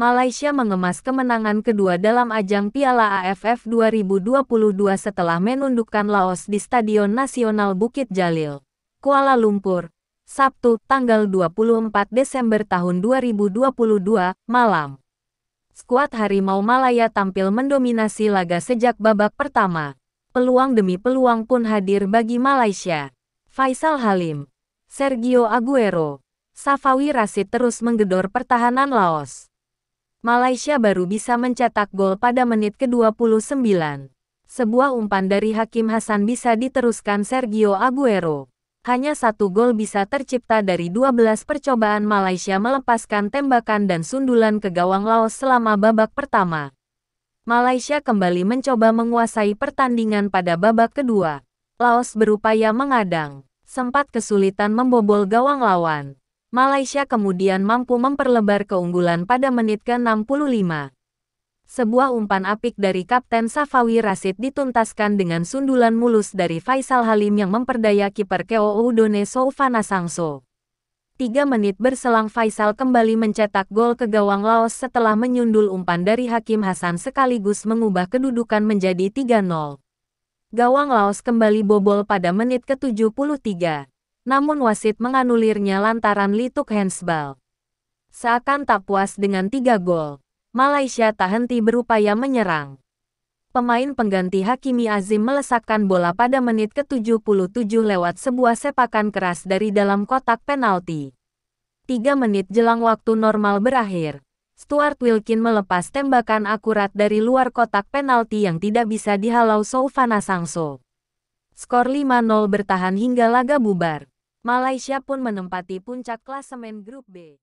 Malaysia mengemas kemenangan kedua dalam ajang Piala AFF 2022 setelah menundukkan Laos di Stadion Nasional Bukit Jalil, Kuala Lumpur, Sabtu, tanggal 24 Desember tahun 2022, malam. Skuad Harimau Malaya tampil mendominasi laga sejak babak pertama. Peluang demi peluang pun hadir bagi Malaysia. Faisal Halim, Sergio Aguero, Safawi Rasid terus menggedor pertahanan Laos. Malaysia baru bisa mencetak gol pada menit ke-29. Sebuah umpan dari Hakim Hasan bisa diteruskan Sergio Aguero. Hanya satu gol bisa tercipta dari 12 percobaan Malaysia melepaskan tembakan dan sundulan ke gawang Laos selama babak pertama. Malaysia kembali mencoba menguasai pertandingan pada babak kedua. Laos berupaya mengadang, sempat kesulitan membobol gawang lawan. Malaysia kemudian mampu memperlebar keunggulan pada menit ke-65. Sebuah umpan apik dari Kapten Safawi Rasid dituntaskan dengan sundulan mulus dari Faisal Halim yang memperdaya kiper Keo Udone Soufana Sangso. Tiga menit berselang Faisal kembali mencetak gol ke gawang Laos setelah menyundul umpan dari Hakim Hasan sekaligus mengubah kedudukan menjadi 3-0. Gawang Laos kembali bobol pada menit ke-73 namun wasit menganulirnya lantaran lituk handsball. Seakan tak puas dengan tiga gol, Malaysia tak henti berupaya menyerang. Pemain pengganti Hakimi Azim melesakkan bola pada menit ke-77 lewat sebuah sepakan keras dari dalam kotak penalti. Tiga menit jelang waktu normal berakhir, Stuart Wilkin melepas tembakan akurat dari luar kotak penalti yang tidak bisa dihalau Soufana Sangso. Skor 5-0 bertahan hingga laga bubar. Malaysia pun menempati puncak klasemen grup B.